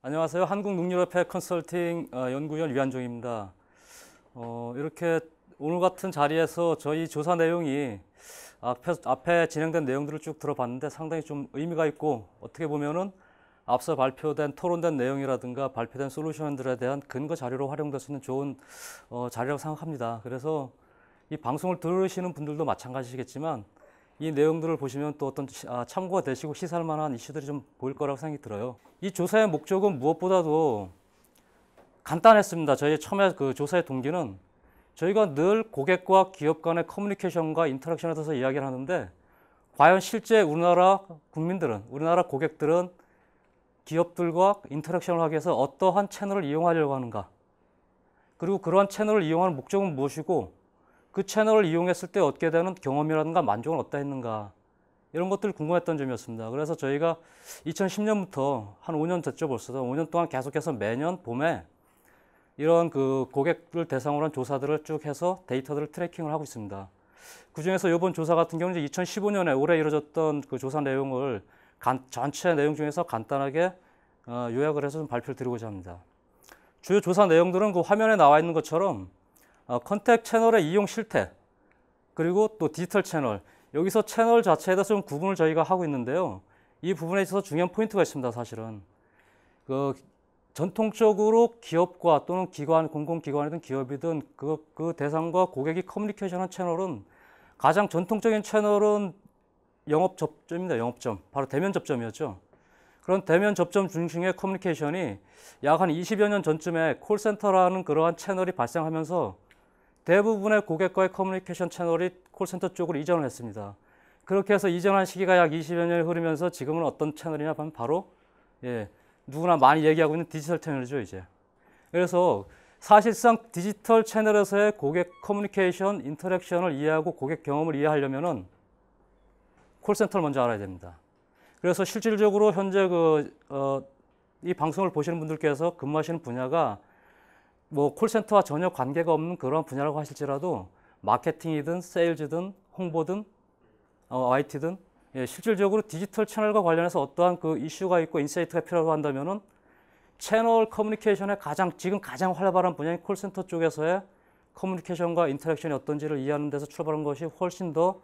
안녕하세요. 한국농협회 컨설팅 어, 연구위원 유한종입니다. 어, 이렇게 오늘 같은 자리에서 저희 조사 내용이 앞에, 앞에 진행된 내용들을 쭉 들어봤는데 상당히 좀 의미가 있고 어떻게 보면은 앞서 발표된 토론된 내용이라든가 발표된 솔루션들에 대한 근거 자료로 활용될 수 있는 좋은 어, 자료라고 생각합니다. 그래서 이 방송을 들으시는 분들도 마찬가지시겠지만 이 내용들을 보시면 또 어떤 아, 참고가 되시고 시사할 만한 이슈들이 좀 보일 거라고 생각이 들어요. 이 조사의 목적은 무엇보다도 간단했습니다. 저희 처음에 그 조사의 동기는 저희가 늘 고객과 기업 간의 커뮤니케이션과 인터랙션에 대해서 이야기를 하는데 과연 실제 우리나라 국민들은 우리나라 고객들은 기업들과 인터랙션을 하기 위해서 어떠한 채널을 이용하려고 하는가 그리고 그러한 채널을 이용하는 목적은 무엇이고 그 채널을 이용했을 때 얻게 되는 경험이라든가 만족은 어떠했는가 이런 것들 궁금했던 점이었습니다. 그래서 저희가 2010년부터 한 5년 됐죠 벌써 5년 동안 계속해서 매년 봄에 이런 그 고객을 대상으로 한 조사들을 쭉 해서 데이터들을 트래킹을 하고 있습니다. 그 중에서 이번 조사 같은 경우는 2015년에 올해 이루어졌던 그 조사 내용을 간, 전체 내용 중에서 간단하게 어, 요약을 해서 좀 발표를 드리고자 합니다. 주요 조사 내용들은 그 화면에 나와 있는 것처럼 어, 컨택 채널의 이용 실태 그리고 또 디지털 채널 여기서 채널 자체에 다좀 구분을 저희가 하고 있는데요. 이 부분에 있어서 중요한 포인트가 있습니다. 사실은 그 전통적으로 기업과 또는 기관, 공공기관이든 기업이든 그, 그 대상과 고객이 커뮤니케이션한 채널은 가장 전통적인 채널은 영업 접점입니다. 영업점. 바로 대면 접점이었죠. 그런 대면 접점 중심의 커뮤니케이션이 약 한 20여 년 전쯤에 콜센터라는 그러한 채널이 발생하면서 대부분의 고객과의 커뮤니케이션 채널이 콜센터 쪽으로 이전을 했습니다. 그렇게 해서 이전한 시기가 약 20여 년이 흐르면서 지금은 어떤 채널이냐 하면 바로 예, 누구나 많이 얘기하고 있는 디지털 채널이죠, 이제. 그래서 사실상 디지털 채널에서의 고객 커뮤니케이션, 인터랙션을 이해하고 고객 경험을 이해하려면은 콜센터를 먼저 알아야 됩니다. 그래서 실질적으로 현재 그, 어, 이 방송을 보시는 분들께서 근무하시는 분야가 뭐 콜센터와 전혀 관계가 없는 그런 분야라고 하실지라도 마케팅이든 세일즈든 홍보든 어, IT든 예, 실질적으로 디지털 채널과 관련해서 어떠한 그 이슈가 있고 인사이트가 필요하고 한다면은 채널 커뮤니케이션의 가장 지금 가장 활발한 분야인 콜센터 쪽에서의 커뮤니케이션과 인터랙션이 어떤지를 이해하는 데서 출발한 것이 훨씬 더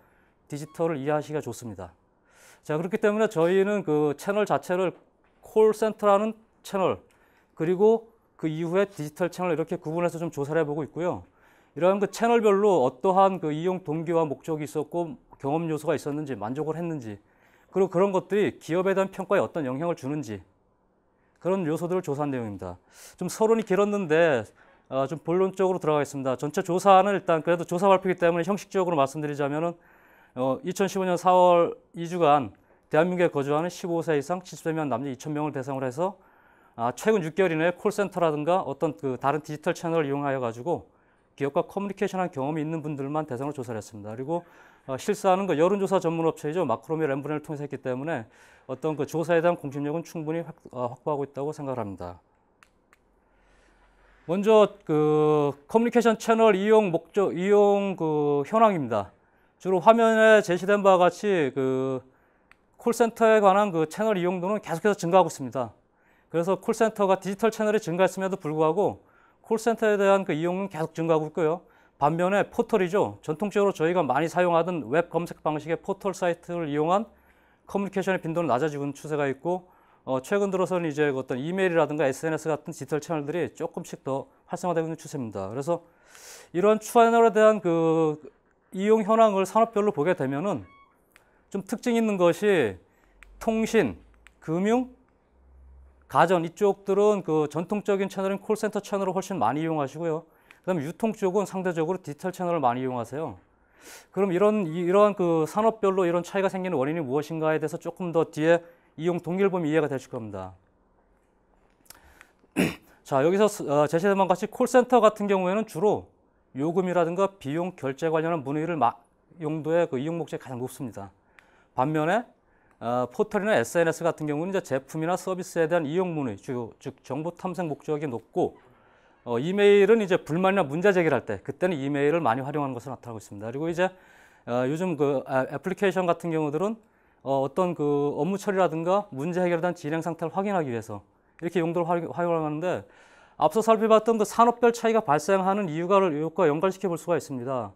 디지털을 이해하시기가 좋습니다. 자 그렇기 때문에 저희는 그 채널 자체를 콜센터라는 채널 그리고 그 이후에 디지털 채널 이렇게 구분해서 좀 조사를 해보고 있고요. 이러한 그 채널별로 어떠한 그 이용 동기와 목적이 있었고 경험 요소가 있었는지 만족을 했는지 그리고 그런 것들이 기업에 대한 평가에 어떤 영향을 주는지 그런 요소들을 조사한 내용입니다. 좀 서론이 길었는데 아, 좀 본론적으로 들어가겠습니다. 전체 조사는 일단 그래도 조사 발표이기 때문에 형식적으로 말씀드리자면은 2015년 4월 2주간 대한민국에 거주하는 15세 이상 73명 남녀 2천명을 대상으로 해서 아, 최근 6개월 이내에 콜센터라든가 어떤 그 다른 디지털 채널을 이용하여 가지고 기업과 커뮤니케이션한 경험이 있는 분들만 대상으로 조사를 했습니다. 그리고 어, 실사하는 그 여론조사 전문업체이죠. 마크로미 램브넬을 통해서 했기 때문에 어떤 그 조사에 대한 공신력은 충분히 확, 어, 보하고 있다고 생각 합니다. 먼저 그 커뮤니케이션 채널 이용 목적, 이용 그 현황입니다. 주로 화면에 제시된 바와 같이 그 콜센터에 관한 그 채널 이용도는 계속해서 증가하고 있습니다. 그래서 콜센터가 디지털 채널이 증가했음에도 불구하고 콜센터에 대한 그 이용은 계속 증가하고 있고요. 반면에 포털이죠. 전통적으로 저희가 많이 사용하던 웹 검색 방식의 포털 사이트를 이용한 커뮤니케이션의 빈도는 낮아지고 있는 추세가 있고 어, 최근 들어서는 이제 어떤 이메일이라든가 SNS 같은 디지털 채널들이 조금씩 더 활성화되고 있는 추세입니다. 그래서 이러한 채널에 대한 그 이용 현황을 산업별로 보게 되면은 좀 특징 있는 것이 통신, 금융, 가전 이쪽들은 그 전통적인 채널인 콜센터 채널을 훨씬 많이 이용하시고요. 그다음 유통 쪽은 상대적으로 디지털 채널을 많이 이용하세요. 그럼 이런 이런 그 산업별로 이런 차이가 생기는 원인이 무엇인가에 대해서 조금 더 뒤에 이용 동기를 보면 이해가 되실 겁니다. 자 여기서 어, 제시된바 같이 콜센터 같은 경우에는 주로 요금이라든가 비용 결제 관련한 문의를 마, 용도의 그 이용 목적이 가장 높습니다. 반면에 어, 포털이나 SNS 같은 경우는 이제 제품이나 서비스에 대한 이용문의 주, 즉 정보 탐색 목적이 높고 어, 이메일은 이제 불만이나 문제 제기를 할 때 그때는 이메일을 많이 활용하는 것으로 나타나고 있습니다. 그리고 이제 어, 요즘 그 아, 애플리케이션 같은 경우들은 어, 어떤 그 업무 처리라든가 문제 해결에 대한 진행 상태를 확인하기 위해서 이렇게 용도를 활, 용하는데 앞서 살펴봤던 그 산업별 차이가 발생하는 이유가를 이것과 연관시켜 볼 수가 있습니다.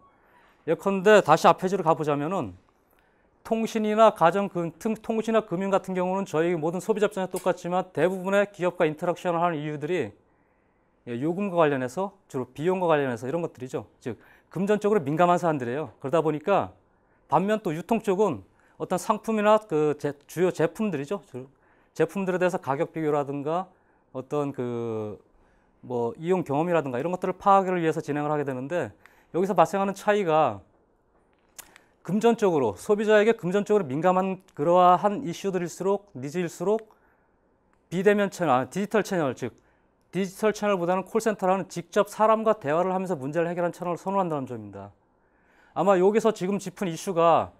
예컨대 다시 앞페이지로 가보자면은 통신이나 가정 통신이나 금융 같은 경우는 저희 모든 소비자 입장에 똑같지만 대부분의 기업과 인터랙션을 하는 이유들이 예, 요금과 관련해서 주로 비용과 관련해서 이런 것들이죠. 즉 금전적으로 민감한 사람들이에요. 그러다 보니까 반면 또 유통 쪽은 어떤 상품이나 그 제, 주요 제품들이죠. 제품들에 대해서 가격 비교라든가 어떤 그 뭐 이용 경험이라든가 이런 것들을 파악을 위해서 진행을 하게 되는데 여기서 발생하는 차이가 금전적으로 소비자에게 금전적으로 민감한 그러한 이슈들일수록 니즈일수록 비대면 채널, 아, 디지털 채널 즉 디지털 채널보다는 콜센터라는 직접 사람과 대화를 하면서 문제를 해결하는 채널을 선호한다는 점입니다. 아마 여기서 지금 짚은 이슈가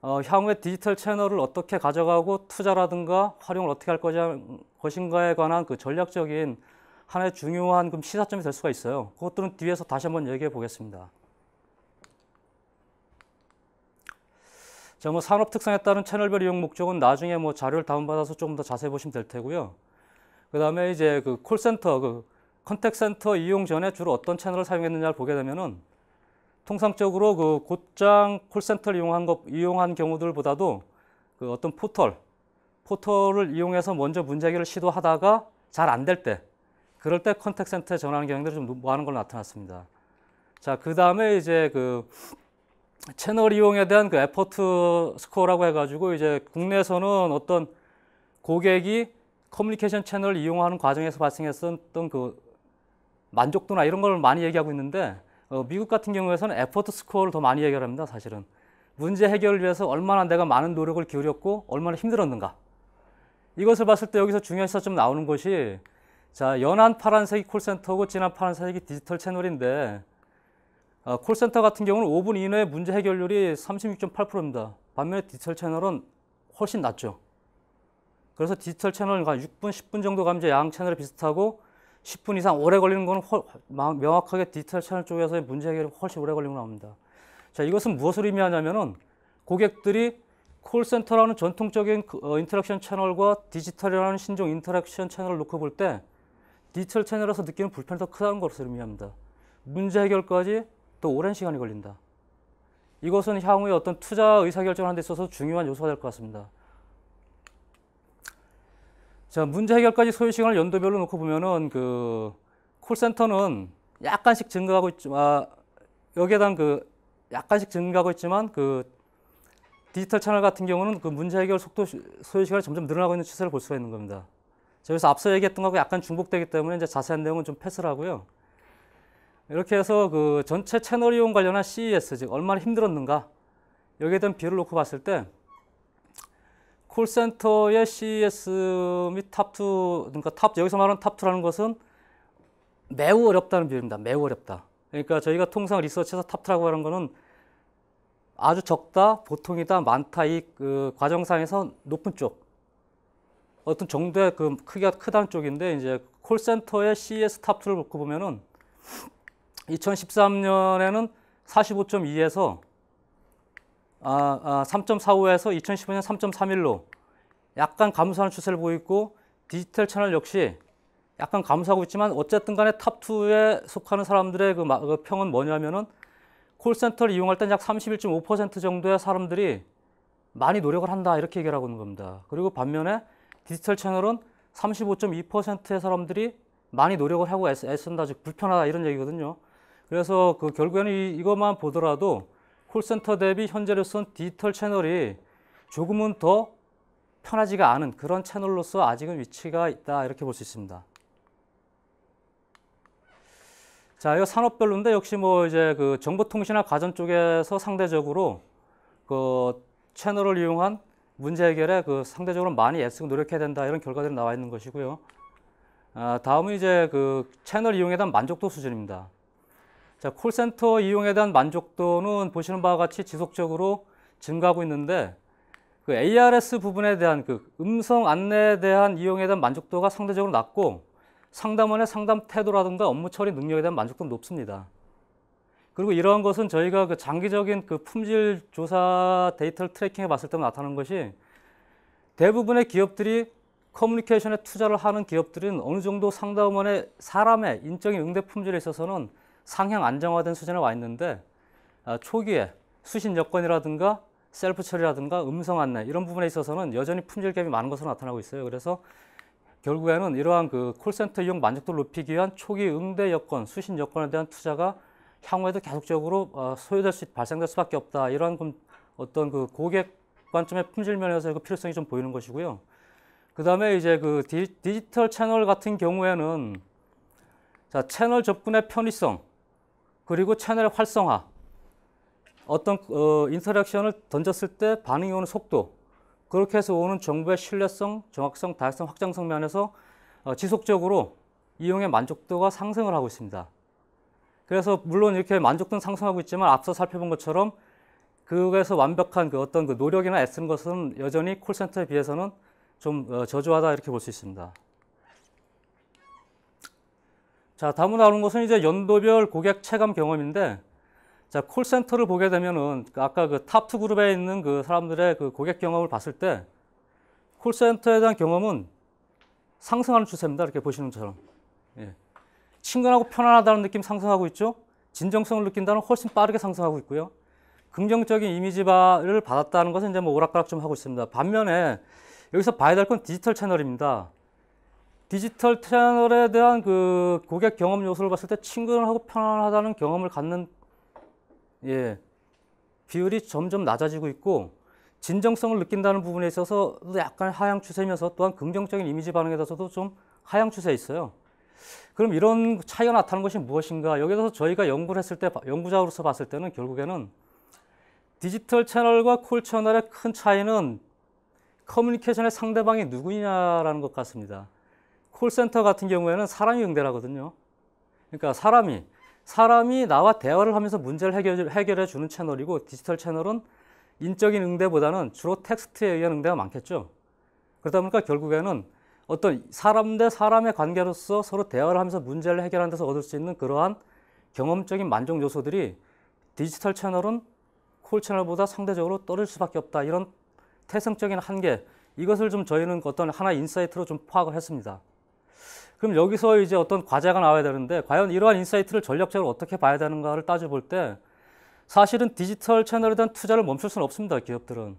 어, 향후에 디지털 채널을 어떻게 가져가고 투자라든가 활용을 어떻게 할 것인가에 관한 그 전략적인 하나의 중요한 시사점이 될 수가 있어요. 그것들은 뒤에서 다시 한번 얘기해 보겠습니다. 자, 뭐 산업 특성에 따른 채널별 이용 목적은 나중에 뭐 자료를 다운받아서 조금 더 자세히 보시면 될 테고요. 그 다음에 이제 그 콜센터, 그 컨택센터 이용 전에 주로 어떤 채널을 사용했느냐를 보게 되면은 통상적으로 그 곧장 콜센터를 이용한 것, 이용한 경우들보다도 그 어떤 포털, 포털을 이용해서 먼저 문제 기를 시도하다가 잘 안 될 때, 그럴 때 컨택센터에 전화하는 경향들이 좀 많은 걸로 나타났습니다. 자, 그 다음에 이제 그 채널 이용에 대한 그 에포트 스코어라고 해가지고 이제 국내에서는 어떤 고객이 커뮤니케이션 채널을 이용하는 과정에서 발생했었던 그 만족도나 이런 걸 많이 얘기하고 있는데 어, 미국 같은 경우에는 서 에포트 스코어를 더 많이 얘기합니다 사실은 문제 해결을 위해서 얼마나 내가 많은 노력을 기울였고 얼마나 힘들었는가 이것을 봤을 때 여기서 중요해서 좀 나오는 것이 자 연한 파란색이 콜센터고 진한 파란색이 디지털 채널인데 어, 콜센터 같은 경우는 5분 이내에 문제 해결률이 36.8%입니다. 반면에 디지털 채널은 훨씬 낮죠. 그래서 디지털 채널은 한 6분, 10분 정도 가면 양 채널이 비슷하고 10분 이상 오래 걸리는 것은 명확하게 디지털 채널 쪽에서의 문제 해결이 훨씬 오래 걸리고 나옵니다. 자, 이것은 무엇을 의미하냐면은 고객들이 콜센터라는 전통적인 그, 어, 인터랙션 채널과 디지털이라는 신종 인터랙션 채널을 놓고 볼 때 디지털 채널에서 느끼는 불편이 더 크다는 것을 의미합니다. 문제 해결까지 또 오랜 시간이 걸린다. 이것은 향후에 어떤 투자 의사결정 하는 데 있어서 중요한 요소가 될 것 같습니다. 자, 문제 해결까지 소요 시간을 연도별로 놓고 보면은 그 콜센터는 약간씩 증가하고 있지만 아, 여기에 대한 그 약간씩 증가하고 있지만 그 디지털 채널 같은 경우는 그 문제 해결 속도 소요 시간이 점점 늘어나고 있는 추세를 볼 수가 있는 겁니다. 그래서 앞서 얘기했던 거하고 약간 중복되기 때문에 이제 자세한 내용은 좀 패스를 하고요. 이렇게 해서 그 전체 채널 이용 관련한 CES, 즉 얼마나 힘들었는가 여기에 대한 비율을 놓고 봤을 때 콜센터의 CES 및 탑2, 그러니까 탑 여기서 말하는 탑2라는 것은 매우 어렵다는 비율입니다. 매우 어렵다. 그러니까 저희가 통상 리서치에서 탑2라고 하는 거는 아주 적다, 보통이다, 많다 이그 과정상에서 높은 쪽 어떤 정도의 그 크기가 크다는 쪽인데 이제 콜센터의 CES 탑2를 놓고 보면은 2013년에는 45.2에서 아, 아, 3.45에서 2015년 3.31로 약간 감소하는 추세를 보이고 디지털 채널 역시 약간 감소하고 있지만 어쨌든 간에 탑2에 속하는 사람들의 그, 그 평은 뭐냐면은 콜센터를 이용할 땐 약 31.5% 정도의 사람들이 많이 노력을 한다 이렇게 얘기를 하고 있는 겁니다. 그리고 반면에 디지털 채널은 35.2%의 사람들이 많이 노력을 하고 애쓴다 즉 불편하다 이런 얘기거든요. 그래서 그 결국에는 이, 것만 보더라도 콜센터 대비 현재로선 디지털 채널이 조금은 더 편하지가 않은 그런 채널로서 아직은 위치가 있다 이렇게 볼 수 있습니다. 자, 이거 산업별로인데 역시 뭐 이제 그정보통신이 과정 쪽에서 상대적으로 그 채널을 이용한 문제 해결에 그 상대적으로 많이 애쓰고 노력해야 된다 이런 결과들이 나와 있는 것이고요. 아, 다음은 이제 그 채널 이용에 대한 만족도 수준입니다. 자, 콜센터 이용에 대한 만족도는 보시는 바와 같이 지속적으로 증가하고 있는데 그 ARS 부분에 대한 그 음성 안내에 대한 이용에 대한 만족도가 상대적으로 낮고 상담원의 상담 태도라든가 업무 처리 능력에 대한 만족도는 높습니다. 그리고 이러한 것은 저희가 그 장기적인 그 품질 조사 데이터를 트래킹해 봤을 때 나타나는 것이 대부분의 기업들이 커뮤니케이션에 투자를 하는 기업들은 어느 정도 상담원의 사람의 인적인 응대 품질에 있어서는 상향 안정화된 수준에 와 있는데 어, 초기에 수신 여건이라든가 셀프 처리라든가 음성 안내 이런 부분에 있어서는 여전히 품질 갭이 많은 것으로 나타나고 있어요. 그래서 결국에는 이러한 그 콜센터 이용 만족도를 높이기 위한 초기 응대 여건, 수신 여건에 대한 투자가 향후에도 계속적으로 어, 소요될 수, 발생될 수밖에 없다. 이러한 어떤 그 고객 관점의 품질 면에서 그 필요성이 좀 보이는 것이고요. 그 다음에 이제 그 디지털 채널 같은 경우에는 자, 채널 접근의 편의성, 그리고 채널 활성화, 어떤 어, 인터랙션을 던졌을 때 반응이 오는 속도, 그렇게 해서 오는 정보의 신뢰성, 정확성, 다양성, 확장성 면에서 어, 지속적으로 이용의 만족도가 상승을 하고 있습니다. 그래서 물론 이렇게 만족도는 상승하고 있지만 앞서 살펴본 것처럼 그에서 완벽한 그 어떤 그 노력이나 애쓴 것은 여전히 콜센터에 비해서는 좀 어, 저조하다 이렇게 볼 수 있습니다. 자, 다음으로 나오는 것은 이제 연도별 고객 체감 경험인데, 자, 콜센터를 보게 되면은 아까 그탑투 그룹에 있는 그 사람들의 그 고객 경험을 봤을 때 콜센터에 대한 경험은 상승하는 추세입니다. 이렇게 보시는 것처럼. 예. 친근하고 편안하다는 느낌 상승하고 있죠. 진정성을 느낀다는 훨씬 빠르게 상승하고 있고요. 긍정적인 이미지바를 받았다는 것은 이제 뭐 오락가락 좀 하고 있습니다. 반면에 여기서 봐야 될 건 디지털 채널입니다. 디지털 채널에 대한 그 고객 경험 요소를 봤을 때 친근하고 편안하다는 경험을 갖는 예 비율이 점점 낮아지고 있고 진정성을 느낀다는 부분에 있어서 약간 하향 추세면서 또한 긍정적인 이미지 반응에 대해서도 좀 하향 추세에 있어요. 그럼 이런 차이가 나타나는 것이 무엇인가? 여기서 저희가 연구를 했을 때 연구자로서 봤을 때는 결국에는 디지털 채널과 콜 채널의 큰 차이는 커뮤니케이션의 상대방이 누구냐라는 것 같습니다. 콜센터 같은 경우에는 사람이 응대를 하거든요. 그러니까 사람이 사람이 나와 대화를 하면서 문제를 해결, 해결해 주는 채널이고 디지털 채널은 인적인 응대보다는 주로 텍스트에 의한 응대가 많겠죠. 그러다 보니까 결국에는 어떤 사람 대 사람의 관계로서 서로 대화를 하면서 문제를 해결하는 데서 얻을 수 있는 그러한 경험적인 만족 요소들이 디지털 채널은 콜 채널보다 상대적으로 떨어질 수밖에 없다. 이런 태생적인 한계, 이것을 좀 저희는 어떤 하나 인사이트로 좀 파악을 했습니다. 그럼 여기서 이제 어떤 과제가 나와야 되는데 과연 이러한 인사이트를 전략적으로 어떻게 봐야 되는가를 따져볼 때 사실은 디지털 채널에 대한 투자를 멈출 수는 없습니다. 기업들은.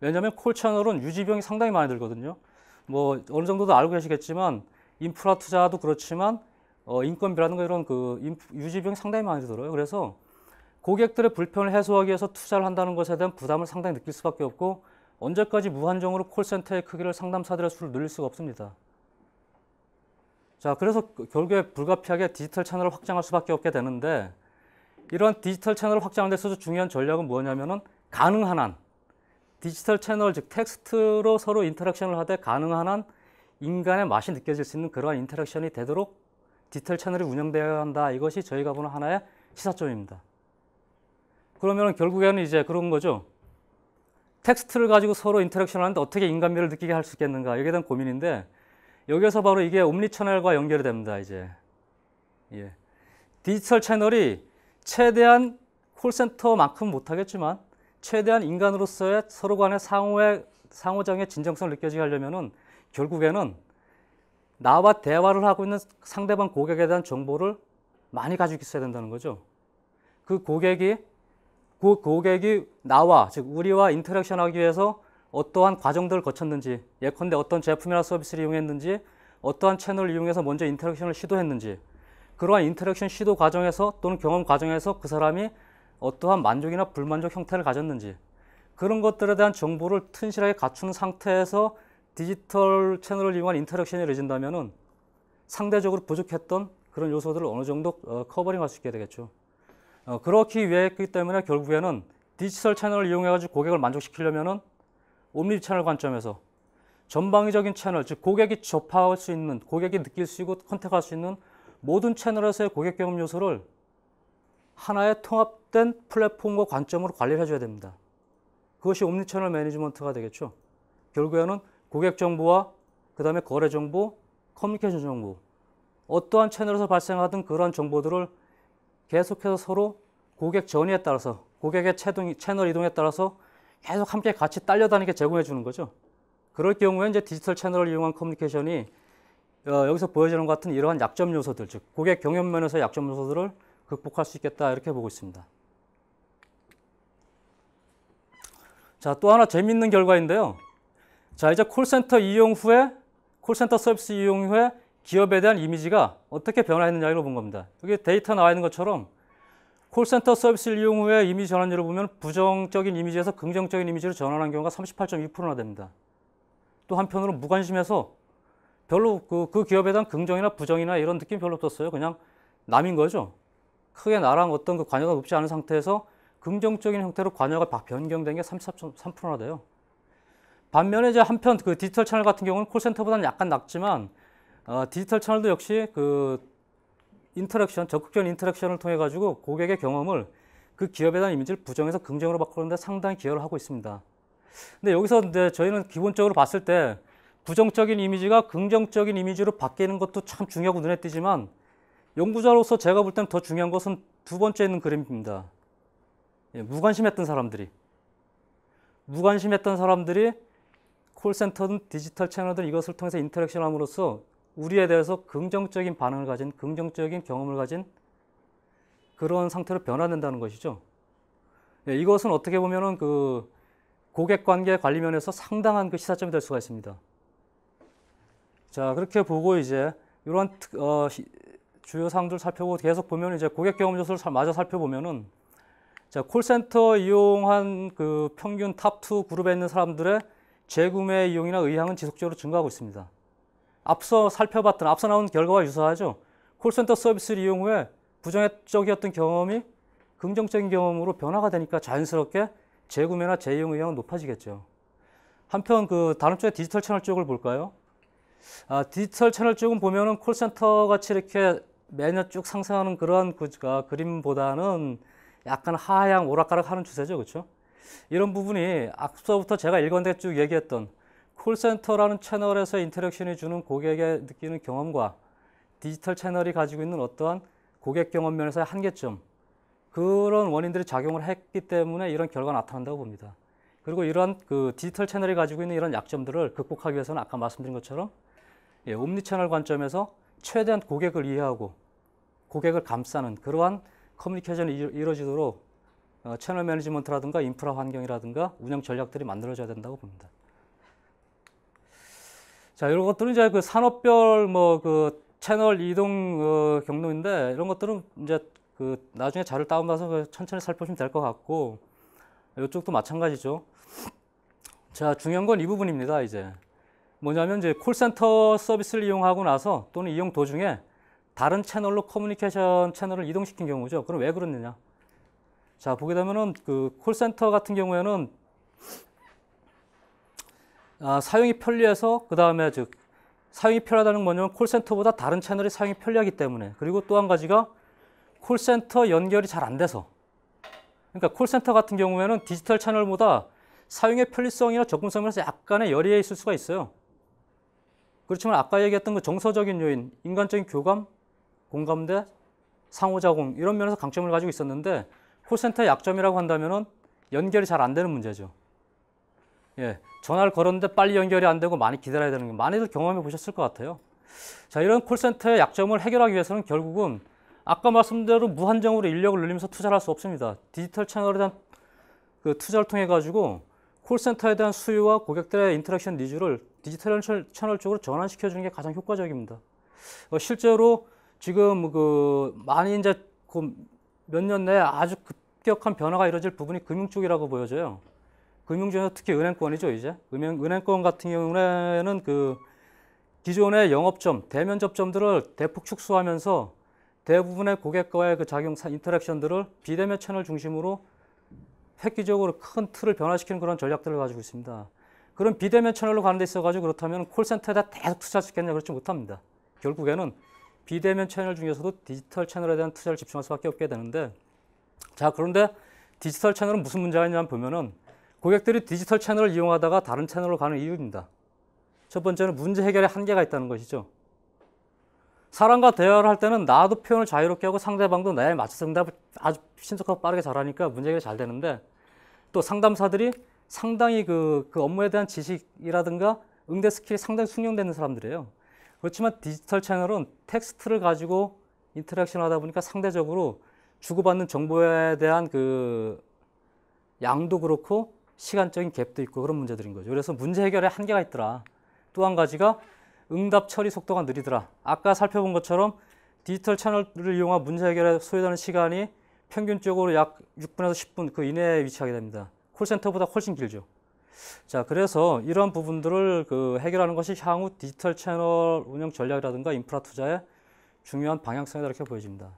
왜냐하면 콜 채널은 유지비용이 상당히 많이 들거든요. 뭐 어느 정도도 알고 계시겠지만 인프라 투자도 그렇지만 어, 인건비라든가 이런 그 유지비용이 상당히 많이 들어요. 그래서 고객들의 불편을 해소하기 위해서 투자를 한다는 것에 대한 부담을 상당히 느낄 수밖에 없고 언제까지 무한정으로 콜센터의 크기를 상담사들의 수를 늘릴 수가 없습니다. 자, 그래서 그 결국에 불가피하게 디지털 채널을 확장할 수밖에 없게 되는데 이러한 디지털 채널을 확장하는 데 있어서 중요한 전략은 뭐냐면은 가능한 한 디지털 채널 즉 텍스트로 서로 인터랙션을 하되 가능한 한 인간의 맛이 느껴질 수 있는 그러한 인터랙션이 되도록 디지털 채널이 운영되어야 한다. 이것이 저희가 보는 하나의 시사점입니다. 그러면 결국에는 이제 그런 거죠. 텍스트를 가지고 서로 인터랙션 을 하는데 어떻게 인간미를 느끼게 할 수 있겠는가. 여기에 대한 고민인데 여기에서 바로 이게 옴니 채널과 연결이 됩니다. 이제 예. 디지털 채널이 최대한 콜센터만큼 못하겠지만 최대한 인간으로서의 서로 간의 상호의 상호장의 진정성을 느껴지게 하려면은 결국에는 나와 대화를 하고 있는 상대방 고객에 대한 정보를 많이 가지고 있어야 된다는 거죠. 그 고객이 그 고객이 나와 즉 우리와 인터랙션하기 위해서 어떠한 과정들을 거쳤는지 예컨대 어떤 제품이나 서비스를 이용했는지 어떠한 채널을 이용해서 먼저 인터랙션을 시도했는지 그러한 인터랙션 시도 과정에서 또는 경험 과정에서 그 사람이 어떠한 만족이나 불만족 형태를 가졌는지 그런 것들에 대한 정보를 튼실하게 갖춘 상태에서 디지털 채널을 이용한 인터랙션이 이루어진다면 은 상대적으로 부족했던 그런 요소들을 어느 정도 어, 커버링할 수 있게 되겠죠. 어, 그렇기 위해 했기 때문에 결국에는 디지털 채널을 이용해가지고 고객을 만족시키려면 은 옴니 채널 관점에서 전방위적인 채널, 즉 고객이 접할 수 있는, 고객이 느낄 수 있고 컨택할 수 있는 모든 채널에서의 고객 경험 요소를 하나의 통합된 플랫폼과 관점으로 관리를 해줘야 됩니다. 그것이 옴니 채널 매니지먼트가 되겠죠. 결국에는 고객 정보와 그 다음에 거래 정보, 커뮤니케이션 정보, 어떠한 채널에서 발생하던 그러한 정보들을 계속해서 서로 고객 전이에 따라서 고객의 채널 이동에 따라서 계속 함께 같이 딸려다니게 제공해 주는 거죠. 그럴 경우에 이제 디지털 채널을 이용한 커뮤니케이션이 어, 여기서 보여지는 것 같은 이러한 약점 요소들, 즉 고객 경험 면에서 약점 요소들을 극복할 수 있겠다 이렇게 보고 있습니다. 자, 또 하나 재밌는 결과인데요. 자, 이제 콜센터 이용 후에 콜센터 서비스 이용 후에 기업에 대한 이미지가 어떻게 변화했느냐 이걸 본 겁니다. 여기 데이터 나와 있는 것처럼 콜센터 서비스를 이용 후에 이미지 전환율을 보면 부정적인 이미지에서 긍정적인 이미지로 전환한 경우가 38.2%나 됩니다. 또 한편으로 무관심해서 별로 그, 그 기업에 대한 긍정이나 부정이나 이런 느낌 별로 없었어요. 그냥 남인 거죠. 크게 나랑 어떤 그 관여가 높지 않은 상태에서 긍정적인 형태로 관여가 변경된 게 34.3%나 돼요. 반면에 이제 한편 그 디지털 채널 같은 경우는 콜센터보다는 약간 낮지만 어, 디지털 채널도 역시 그 인터랙션, 적극적인 인터랙션을 통해 가지고 고객의 경험을 그 기업에 대한 이미지를 부정해서 긍정으로 바꾸는데 상당히 기여를 하고 있습니다. 근데 여기서 이제 저희는 기본적으로 봤을 때 부정적인 이미지가 긍정적인 이미지로 바뀌는 것도 참 중요하고 눈에 띄지만 연구자로서 제가 볼 땐 더 중요한 것은 두 번째 있는 그림입니다. 예, 무관심했던 사람들이 무관심했던 사람들이 콜센터든 디지털 채널든 이것을 통해서 인터랙션 함으로써 우리에 대해서 긍정적인 반응을 가진 긍정적인 경험을 가진 그런 상태로 변화된다는 것이죠. 예, 이것은 어떻게 보면은 그 고객 관계 관리 면에서 상당한 그 시사점이 될 수가 있습니다. 자 그렇게 보고 이제 이런 어, 주요 사항들 살펴보고 계속 보면 이제 고객 경험 요소를 잘 마저 살펴보면은 자 콜센터 이용한 그 평균 탑2 그룹에 있는 사람들의 재구매 이용이나 의향은 지속적으로 증가하고 있습니다. 앞서 살펴봤던 앞서 나온 결과와 유사하죠. 콜센터 서비스를 이용 후에 부정적이었던 경험이 긍정적인 경험으로 변화가 되니까 자연스럽게 재구매나 재이용 의향은 높아지겠죠. 한편 그 다른 쪽에 디지털 채널 쪽을 볼까요? 아, 디지털 채널 쪽은 보면은 콜센터 같이 이렇게 매년 쭉 상승하는 그러한 그, 아, 그림보다는 약간 하향 오락가락 하는 추세죠. 그렇죠? 이런 부분이 앞서부터 제가 일관되게 쭉 얘기했던 콜센터라는 채널에서 인터랙션이 주는 고객의 느끼는 경험과 디지털 채널이 가지고 있는 어떠한 고객 경험 면에서의 한계점 그런 원인들이 작용을 했기 때문에 이런 결과가 나타난다고 봅니다. 그리고 이러한 그 디지털 채널이 가지고 있는 이런 약점들을 극복하기 위해서는 아까 말씀드린 것처럼 예, 옴니 채널 관점에서 최대한 고객을 이해하고 고객을 감싸는 그러한 커뮤니케이션이 이루어지도록 어, 채널 매니지먼트라든가 인프라 환경이라든가 운영 전략들이 만들어져야 된다고 봅니다. 자, 이런 것들은 이제 그 산업별 뭐 그 채널 이동 어, 경로인데 이런 것들은 이제 그 나중에 자료를 다운받아서 그 천천히 살펴보시면 될 것 같고 이쪽도 마찬가지죠. 자, 중요한 건 이 부분입니다. 이제 뭐냐면 이제 콜센터 서비스를 이용하고 나서 또는 이용 도중에 다른 채널로 커뮤니케이션 채널을 이동시킨 경우죠. 그럼 왜 그러느냐? 자, 보게 되면은 그 콜센터 같은 경우에는 아, 사용이 편리해서 그 다음에 즉 사용이 편하다는 뭐냐면 콜센터보다 다른 채널이 사용이 편리하기 때문에 그리고 또 한 가지가 콜센터 연결이 잘 안 돼서 그러니까 콜센터 같은 경우에는 디지털 채널보다 사용의 편리성이나 접근성에서 약간의 열의에 있을 수가 있어요. 그렇지만 아까 얘기했던 그 정서적인 요인, 인간적인 교감, 공감대, 상호작용 이런 면에서 강점을 가지고 있었는데 콜센터의 약점이라고 한다면 연결이 잘 안 되는 문제죠. 예, 전화를 걸었는데 빨리 연결이 안 되고 많이 기다려야 되는 게 많이들 경험해 보셨을 것 같아요. 자, 이런 콜센터의 약점을 해결하기 위해서는 결국은 아까 말씀대로 무한정으로 인력을 늘리면서 투자를 할 수 없습니다. 디지털 채널에 대한 그 투자를 통해 가지고 콜센터에 대한 수요와 고객들의 인터랙션 니즈를 디지털 채널 쪽으로 전환시켜 주는 게 가장 효과적입니다. 어, 실제로 지금 그 많이 이제 몇 년 내에 아주 급격한 변화가 이루어질 부분이 금융 쪽이라고 보여져요. 금융 중에서 특히 은행권이죠 이제 은행, 은행권 같은 경우에는 그 기존의 영업점 대면접점들을 대폭 축소하면서 대부분의 고객과의 그 작용 인터랙션들을 비대면 채널 중심으로 획기적으로 큰 틀을 변화시키는 그런 전략들을 가지고 있습니다. 그런 비대면 채널로 가는 데 있어가지고 그렇다면 콜센터에다 계속 투자시겠냐 그렇지 못합니다. 결국에는 비대면 채널 중에서도 디지털 채널에 대한 투자를 집중할 수밖에 없게 되는데 자 그런데 디지털 채널은 무슨 문제가 있냐면 보면은 고객들이 디지털 채널을 이용하다가 다른 채널로 가는 이유입니다. 첫 번째는 문제 해결에 한계가 있다는 것이죠. 사람과 대화를 할 때는 나도 표현을 자유롭게 하고 상대방도 나에 맞춰서 응답을 아주 신속하고 빠르게 잘하니까 문제 해결이 잘 되는데 또 상담사들이 상당히 그, 그 업무에 대한 지식이라든가 응대 스킬이 상당히 숙련되는 사람들이에요. 그렇지만 디지털 채널은 텍스트를 가지고 인터랙션 하다 보니까 상대적으로 주고받는 정보에 대한 그 양도 그렇고 시간적인 갭도 있고 그런 문제들인 거죠. 그래서 문제 해결에 한계가 있더라. 또 한 가지가 응답 처리 속도가 느리더라. 아까 살펴본 것처럼 디지털 채널을 이용한 문제 해결에 소요되는 시간이 평균적으로 약 6분에서 10분 그 이내에 위치하게 됩니다. 콜센터보다 훨씬 길죠. 자, 그래서 이런 부분들을 그 해결하는 것이 향후 디지털 채널 운영 전략이라든가 인프라 투자의 중요한 방향성이다 이렇게 보여집니다.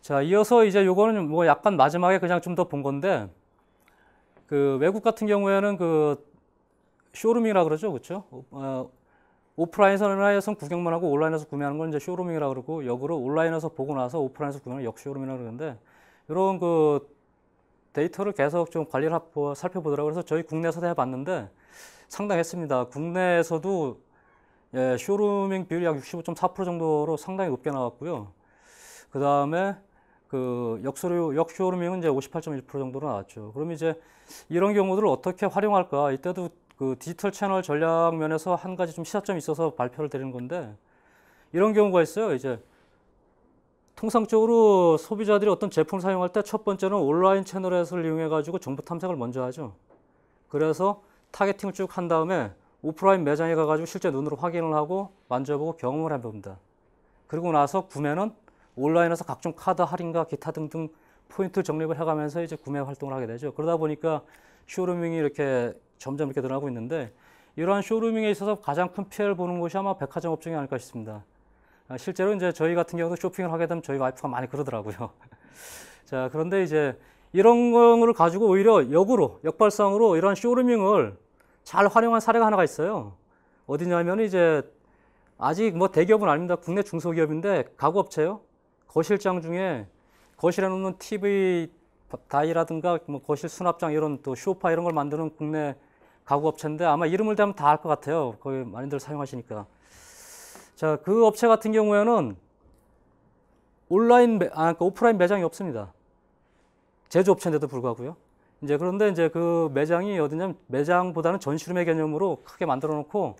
자, 이어서 이제 요거는 뭐 약간 마지막에 그냥 좀 더 본 건데 그 외국 같은 경우에는 그 쇼룸이라 그러죠, 그렇죠? 어, 오프라인에서는 구경만 하고 온라인에서 구매하는 건 이제 쇼룸이라 그러고 역으로 온라인에서 보고 나서 오프라인에서 구매하는 역쇼룸이라 그러는데 이런 그 데이터를 계속 좀 관리를 살펴보더라고요. 그래서 저희 국내에서도 해봤는데 상당했습니다. 국내에서도 예, 쇼루밍 비율이 약 65.4% 정도로 상당히 높게 나왔고요. 그 다음에 그 역수료 역쇼르밍은 이제 58.1% 정도로 나왔죠. 그럼 이제 이런 경우들을 어떻게 활용할까? 이때도 그 디지털 채널 전략 면에서 한 가지 좀 시사점이 있어서 발표를 드리는 건데 이런 경우가 있어요. 이제 통상적으로 소비자들이 어떤 제품을 사용할 때 첫 번째는 온라인 채널에서 이용해 가지고 정보 탐색을 먼저 하죠. 그래서 타겟팅을 쭉 한 다음에 오프라인 매장에 가 가지고 실제 눈으로 확인을 하고 만져보고 경험을 해봅니다. 그리고 나서 구매는 온라인에서 각종 카드 할인과 기타 등등 포인트 적립을 해가면서 이제 구매 활동을 하게 되죠. 그러다 보니까 쇼루밍이 이렇게 점점 이렇게 늘어나고 있는데 이러한 쇼루밍에 있어서 가장 큰 피해를 보는 곳이 아마 백화점 업종이 아닐까 싶습니다. 아, 실제로 이제 저희 같은 경우도 쇼핑을 하게 되면 저희 와이프가 많이 그러더라고요. 자, 그런데 이제 이런 거를 가지고 오히려 역으로, 역발상으로 이러한 쇼루밍을 잘 활용한 사례가 하나가 있어요. 어디냐면 이제 아직 뭐 대기업은 아닙니다. 국내 중소기업인데 가구업체요. 거실장 중에 거실에 놓는 TV 다이라든가 뭐 거실 수납장 이런 또 쇼파 이런 걸 만드는 국내 가구 업체인데 아마 이름을 대면 다 알 것 같아요. 거의 많이들 사용하시니까. 자, 그 업체 같은 경우에는 온라인 아 그러니까 오프라인 매장이 없습니다. 제조업체인데도 불구하고요. 이제 그런데 이제 그 매장이 어디냐면 매장보다는 전시룸의 개념으로 크게 만들어 놓고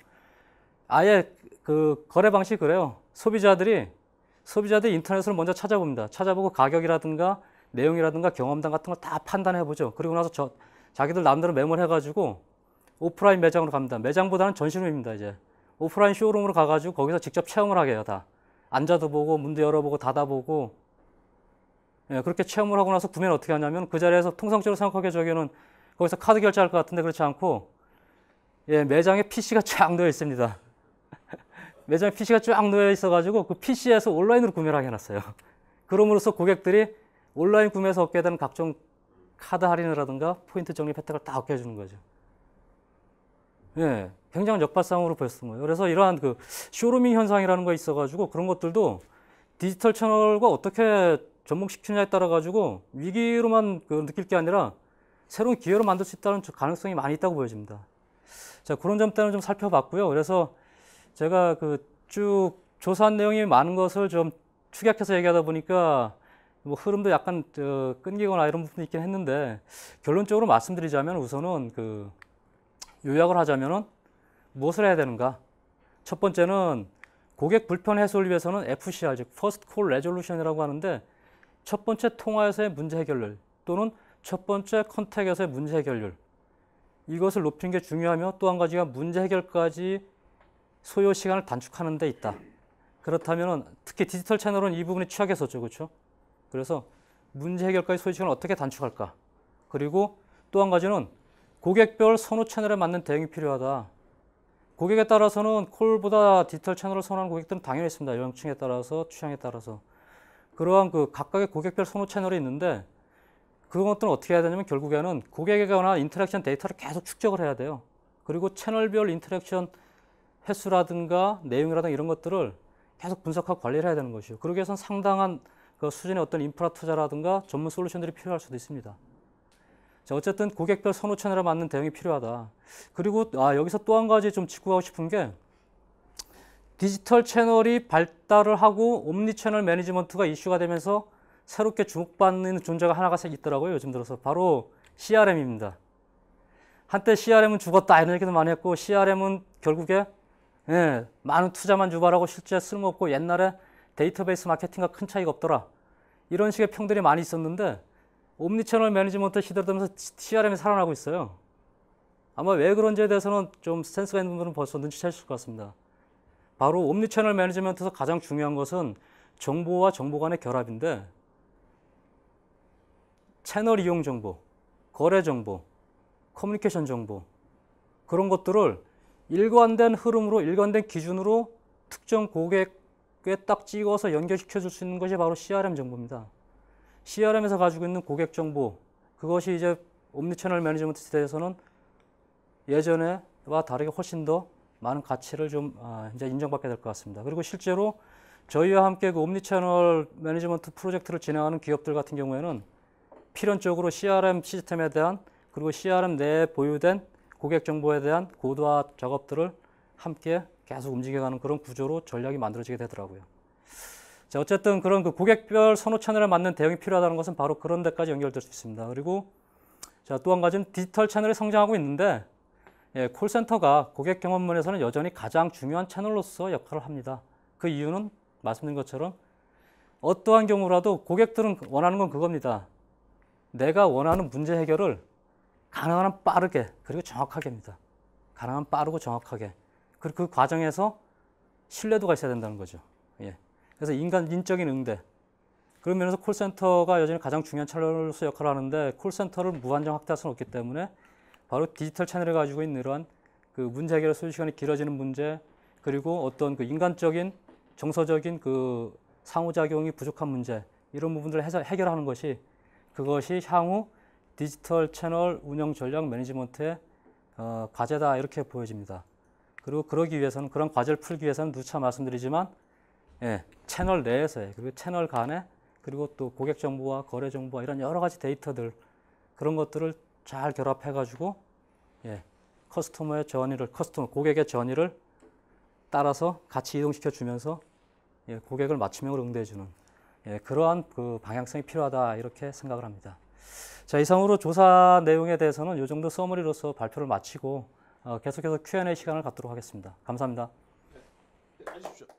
아예 그 거래 방식 그래요. 소비자들이 소비자들이 인터넷으로 먼저 찾아봅니다. 찾아보고 가격이라든가 내용이라든가 경험담 같은 걸 다 판단해 보죠. 그리고 나서 저 자기들 남대로 매모 해가지고 오프라인 매장으로 갑니다. 매장보다는 전시룸입니다. 이제 오프라인 쇼룸으로 가가지고 거기서 직접 체험을 하게 해요. 다 앉아도 보고 문도 열어보고 닫아보고 예, 그렇게 체험을 하고 나서 구매는 어떻게 하냐면 그 자리에서 통상적으로 생각하기에 저기는 거기서 카드 결제할 것 같은데 그렇지 않고 예, 매장에 PC가 쫙 놓여 있습니다. 매장에 PC가 쫙 놓여 있어가지고 그 PC에서 온라인으로 구매를 하게 해놨어요. 그럼으로써 고객들이 온라인 구매에서 얻게 되는 각종 카드 할인이라든가 포인트 적립 혜택을 다 얻게 해주는 거죠. 예, 굉장한 역발상으로 보였던 거예요. 그래서 이러한 그 쇼루밍 현상이라는 거 있어가지고 그런 것들도 디지털 채널과 어떻게 접목시키느냐에 따라가지고 위기로만 그 느낄 게 아니라 새로운 기회로 만들 수 있다는 가능성이 많이 있다고 보여집니다. 자, 그런 점 때문에 좀 살펴봤고요. 그래서 제가 그 쭉 조사한 내용이 많은 것을 좀 축약해서 얘기하다 보니까 뭐 흐름도 약간 어, 끊기거나 이런 부분이 있긴 했는데 결론적으로 말씀드리자면 우선은 그 요약을 하자면은 무엇을 해야 되는가? 첫 번째는 고객 불편 해소를 위해서는 FCR 즉 First Call Resolution이라고 하는데 첫 번째 통화에서의 문제 해결률 또는 첫 번째 컨택에서의 문제 해결률 이것을 높이는 게 중요하며 또 한 가지가 문제 해결까지 소요 시간을 단축하는 데 있다. 그렇다면 특히 디지털 채널은 이 부분에 취약했었죠. 그렇죠? 그래서 문제 해결까지 소요 시간을 어떻게 단축할까? 그리고 또 한 가지는 고객별 선호 채널에 맞는 대응이 필요하다. 고객에 따라서는 콜보다 디지털 채널을 선호하는 고객들은 당연히 있습니다. 연령층에 따라서, 취향에 따라서. 그러한 그 각각의 고객별 선호 채널이 있는데 그것들은 어떻게 해야 되냐면 결국에는 고객에 관한 인터랙션 데이터를 계속 축적을 해야 돼요. 그리고 채널별 인터랙션 횟수라든가 내용이라든가 이런 것들을 계속 분석하고 관리를 해야 되는 것이요. 그러기 위해서는 상당한 그 수준의 어떤 인프라 투자라든가 전문 솔루션들이 필요할 수도 있습니다. 자, 어쨌든 고객별 선호채널에 맞는 대응이 필요하다. 그리고 아, 여기서 또 한 가지 좀 짚고 가 싶은 게 디지털 채널이 발달을 하고 옴니 채널 매니지먼트가 이슈가 되면서 새롭게 주목받는 존재가 하나가 있더라고요. 요즘 들어서 바로 CRM입니다. 한때 CRM은 죽었다 이런 얘기도 많이 했고 CRM은 결국에 예, 많은 투자만 유발하고 실제 쓸모없고 옛날에 데이터베이스 마케팅과 큰 차이가 없더라. 이런 식의 평들이 많이 있었는데 옴니채널 매니지먼트 시대로 되면서 CRM이 살아나고 있어요. 아마 왜 그런지에 대해서는 좀 센스가 있는 분은 들 벌써 눈치채실 것 같습니다. 바로 옴니채널 매니지먼트에서 가장 중요한 것은 정보와 정보 간의 결합인데 채널 이용 정보, 거래 정보, 커뮤니케이션 정보 그런 것들을 일관된 흐름으로 일관된 기준으로 특정 고객에 딱 찍어서 연결시켜 줄 수 있는 것이 바로 CRM 정보입니다. CRM에서 가지고 있는 고객 정보 그것이 이제 옴니채널 매니지먼트 시대에서는 예전에와 다르게 훨씬 더 많은 가치를 좀 아, 이제 인정받게 될 것 같습니다. 그리고 실제로 저희와 함께 그 옴니채널 매니지먼트 프로젝트를 진행하는 기업들 같은 경우에는 필연적으로 CRM 시스템에 대한 그리고 CRM 내에 보유된 고객 정보에 대한 고도화 작업들을 함께 계속 움직여가는 그런 구조로 전략이 만들어지게 되더라고요. 자, 어쨌든 그런 그 고객별 선호 채널에 맞는 대응이 필요하다는 것은 바로 그런 데까지 연결될 수 있습니다. 그리고 자, 또한 가지는 디지털 채널이 성장하고 있는데 예, 콜센터가 고객 경험문에서는 여전히 가장 중요한 채널로서 역할을 합니다. 그 이유는 말씀드린 것처럼 어떠한 경우라도 고객들은 원하는 건 그겁니다. 내가 원하는 문제 해결을 가능한 한 빠르게 그리고 정확하게입니다. 가능한 빠르고 정확하게. 그리고 그 과정에서 신뢰도가 있어야 된다는 거죠. 예. 그래서 인간 인적인 응대. 그런 면에서 콜센터가 여전히 가장 중요한 채널로서 역할을 하는데 콜센터를 무한정 확대할 수는 없기 때문에 바로 디지털 채널을 가지고 있는 이러한 그 문제 해결 소요 시간이 길어지는 문제 그리고 어떤 그 인간적인 정서적인 그 상호작용이 부족한 문제 이런 부분들을 해서 해결하는 것이 그것이 향후 디지털 채널 운영 전략 매니지먼트의 어, 과제다 이렇게 보여집니다. 그리고 그러기 위해서는 그런 과제를 풀기 위해서는 누차 말씀드리지만 예, 채널 내에서의 그리고 채널 간에 그리고 또 고객 정보와 거래 정보와 이런 여러 가지 데이터들 그런 것들을 잘 결합해 가지고 예, 커스터머의 전의를 커스터머 고객의 전의를 따라서 같이 이동시켜 주면서 예, 고객을 맞춤형으로 응대해 주는 예, 그러한 그 방향성이 필요하다 이렇게 생각을 합니다. 자, 이상으로 조사 내용에 대해서는 이 정도 서머리로서 발표를 마치고 어, 계속해서 Q&A 시간을 갖도록 하겠습니다. 감사합니다. 네, 네,